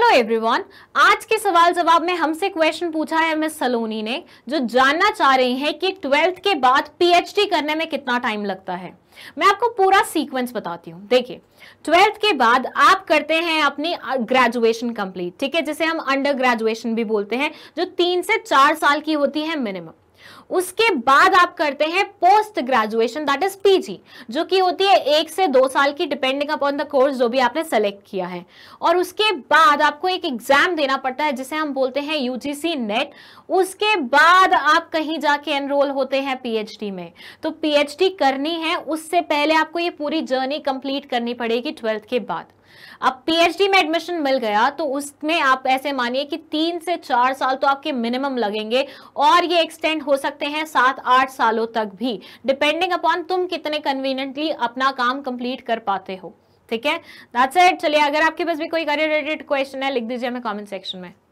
hello everyone आज के सवाल जवाब में हमसे क्वेश्चन पूछा है मिस सलोनी ने जो जानना चाह रही हैं कि ट्वेल्थ के बाद पीएचडी करने में कितना टाइम लगता है मैं आपको पूरा सीक्वेंस बताती हूँ देखिए ट्वेल्थ के बाद आप करते हैं अपनी ग्रेजुएशन कंप्लीट ठीक है जिसे हम अंडर ग्रेजुएशन भी बोलते हैं जो तीन से चार साल की होती है मिनिमम उसके बाद आप करते हैं post graduation that is PG जो कि होती है एक से दो साल की डिपेंडिंग अपॉन द कोर्स जो भी आपने सेलेक्ट किया है और उसके बाद आपको एक एग्जाम देना पड़ता है जिसे हम बोलते हैं यूजीसी नेट उसके बाद आप कहीं जाके एनरोल होते हैं पीएचडी में तो पीएचडी करनी है उससे पहले आपको ये पूरी जर्नी कंप्लीट करनी पड़ेगी ट्वेल्थ के बाद अब पीएचडी में एडमिशन मिल गया तो उसमें आप ऐसे मानिए कि तीन से चार साल तो आपके मिनिमम लगेंगे और ये एक्सटेंड हो सकते हैं सात आठ सालों तक भी डिपेंडिंग अपॉन तुम कितने कन्वीनियंटली अपना काम कंप्लीट कर पाते हो ठीक है दैट्स इट चलिए अगर आपके पास भी कोई करियर रिलेटेड क्वेश्चन है लिख दीजिए हमें कॉमेंट सेक्शन में